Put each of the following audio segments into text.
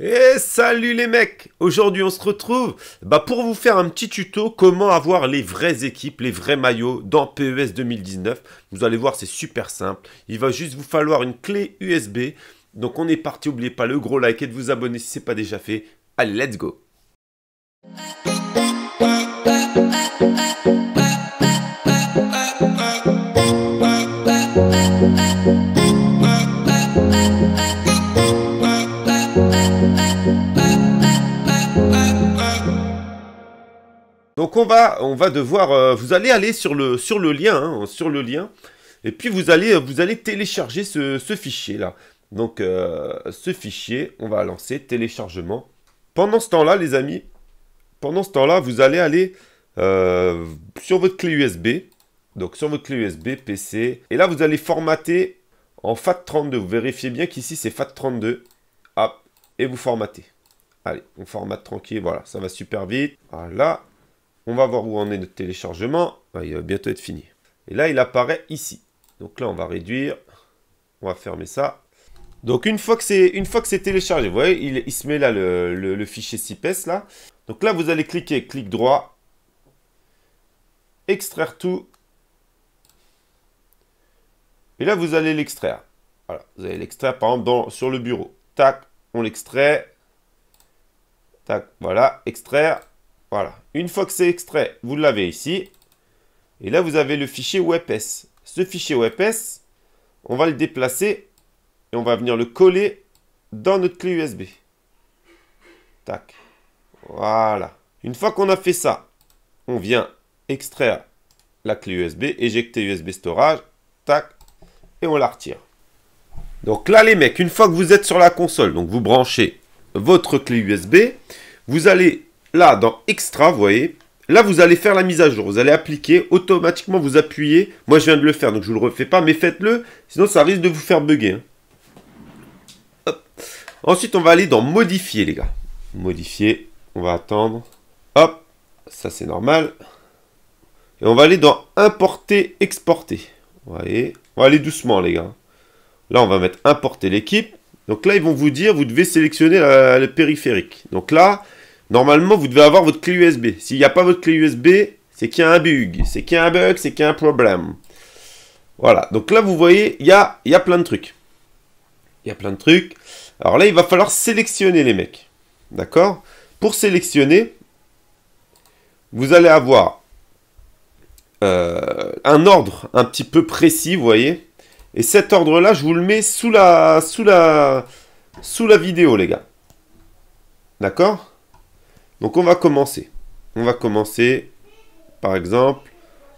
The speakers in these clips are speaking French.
Et eh, salut les mecs Aujourd'hui on se retrouve bah, pour vous faire un petit tuto comment avoir les vraies équipes, les vrais maillots dans PES 2019. Vous allez voir c'est super simple, il va juste vous falloir une clé USB. Donc on est parti, n'oubliez pas le gros like et de vous abonner si ce n'est pas déjà fait. Allez let's go Donc on va, on va devoir, euh, vous allez aller sur le, sur le lien, hein, sur le lien, et puis vous allez, euh, vous allez télécharger ce, fichier là. Donc euh, ce fichier, on va lancer téléchargement. Pendant ce temps-là, les amis, pendant ce temps-là, vous allez aller sur votre clé USB, donc sur votre clé USB PC, et là vous allez formater en FAT32. Vous vérifiez bien qu'ici c'est FAT32, hop, et vous formatez. Allez, on formate tranquille, voilà, ça va super vite. Voilà, on va voir où en est notre téléchargement. il va bientôt être fini. Et là, il apparaît ici. Donc là, on va réduire. On va fermer ça. Donc une fois que c'est téléchargé, vous voyez, il, se met là le, le, fichier CIPES là. Donc là, vous allez cliquer, clic droit, extraire tout. Et là, vous allez l'extraire. vous allez l'extraire par exemple sur le bureau. Tac, on l'extrait. Tac, voilà, extraire. Voilà. Une fois que c'est extrait, vous l'avez ici. Et là, vous avez le fichier WebS. Ce fichier WebS, on va le déplacer et on va venir le coller dans notre clé USB. Tac. Voilà. Une fois qu'on a fait ça, on vient extraire la clé USB, éjecter USB storage, tac, et on la retire. Donc là les mecs, une fois que vous êtes sur la console, donc vous branchez votre clé USB, vous allez là, dans Extra, vous voyez, là, vous allez faire la mise à jour. Vous allez appliquer, automatiquement, vous appuyez. Moi, je viens de le faire, donc je ne vous le refais pas, mais faites-le, sinon ça risque de vous faire bugger. Hein. Ensuite, on va aller dans Modifier, les gars. Modifier, on va attendre. Hop, ça c'est normal. Et on va aller dans Importer, Exporter. Vous voyez, on va aller doucement, les gars. Là, on va mettre Importer l'équipe. Donc là, ils vont vous dire, vous devez sélectionner le périphérique. Donc là, Normalement, vous devez avoir votre clé USB. S'il n'y a pas votre clé USB, c'est qu'il y a un bug, c'est qu'il y a un bug, c'est qu'il y a un problème. Voilà, donc là, vous voyez, il y a, y a plein de trucs. Il y a plein de trucs. Alors là, il va falloir sélectionner les mecs. D'accord Pour sélectionner, vous allez avoir euh, un ordre un petit peu précis, vous voyez. Et cet ordre-là, je vous le mets sous la, sous la, sous la vidéo, les gars. D'accord donc on va commencer. On va commencer, par exemple,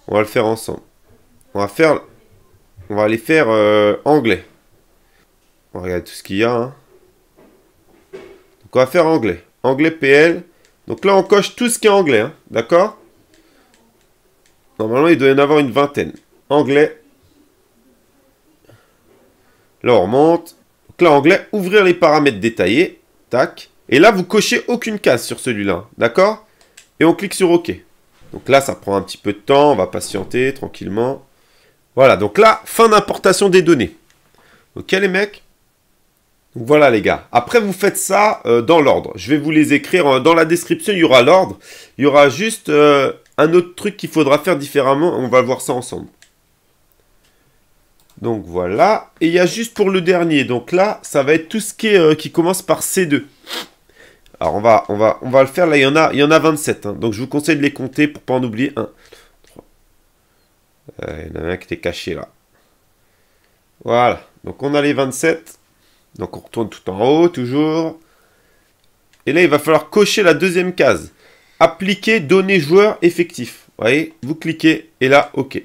on va le faire ensemble. On va faire, on va aller faire euh, anglais. On va regarder tout ce qu'il y a. Hein. Donc on va faire anglais. Anglais PL. Donc là on coche tout ce qui est anglais, hein. d'accord Normalement il doit y en avoir une vingtaine. Anglais. Là on remonte. Donc là anglais, ouvrir les paramètres détaillés. Tac. Et là, vous cochez aucune case sur celui-là, d'accord Et on clique sur OK. Donc là, ça prend un petit peu de temps, on va patienter tranquillement. Voilà, donc là, fin d'importation des données. Ok les mecs donc voilà les gars. Après, vous faites ça euh, dans l'ordre. Je vais vous les écrire. Euh, dans la description, il y aura l'ordre. Il y aura juste euh, un autre truc qu'il faudra faire différemment. On va voir ça ensemble. Donc voilà. Et il y a juste pour le dernier. Donc là, ça va être tout ce qui, qui commence par C2. Alors on va, on va, on va le faire. Là, il y en a, il y en a 27. Hein. Donc je vous conseille de les compter pour pas en oublier un. Euh, il y en a un qui était caché là. Voilà. Donc on a les 27. Donc on retourne tout en haut, toujours. Et là, il va falloir cocher la deuxième case. Appliquer données joueurs effectifs. Vous voyez, vous cliquez et là, OK.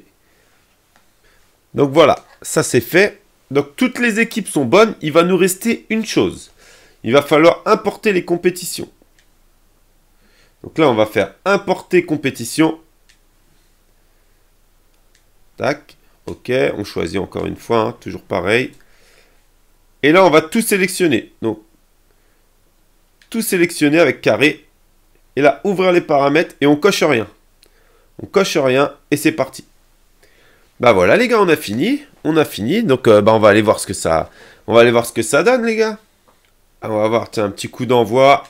Donc voilà, ça c'est fait. Donc toutes les équipes sont bonnes. Il va nous rester une chose il va falloir importer les compétitions. Donc là, on va faire importer compétition. Tac. OK, on choisit encore une fois, hein, toujours pareil. Et là, on va tout sélectionner. Donc, tout sélectionner avec carré. Et là, ouvrir les paramètres et on coche rien. On coche rien et c'est parti. Bah voilà les gars, on a fini. On a fini. Donc euh, bah, on va aller voir ce que ça. On va aller voir ce que ça donne, les gars. Ah, on va voir, tiens, un petit coup d'envoi.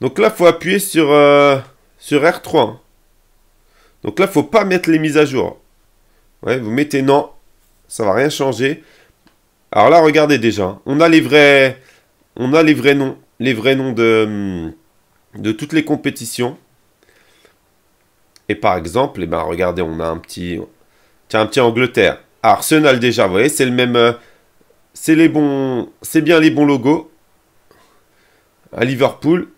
Donc là, il faut appuyer sur, euh, sur R3. Donc là, il faut pas mettre les mises à jour. vous mettez non, ça va rien changer. Alors là, regardez déjà, on a les vrais, on a les vrais noms, les vrais noms de, de toutes les compétitions. Et par exemple, eh ben, regardez, on a un petit, tiens, un petit Angleterre. Arsenal déjà, vous voyez, c'est le même, euh, c'est les bons, c'est bien les bons logos. À Liverpool,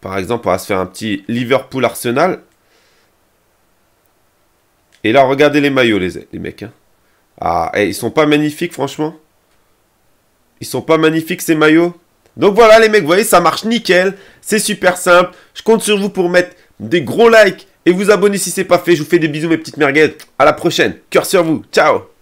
par exemple, on va se faire un petit Liverpool Arsenal. Et là, regardez les maillots, les, mecs. Hein. Ah, eh, ils sont pas magnifiques, franchement. Ils sont pas magnifiques, ces maillots. Donc voilà, les mecs, vous voyez, ça marche nickel. C'est super simple. Je compte sur vous pour mettre des gros likes et vous abonner si c'est pas fait. Je vous fais des bisous, mes petites merguettes. À la prochaine. Cœur sur vous. Ciao.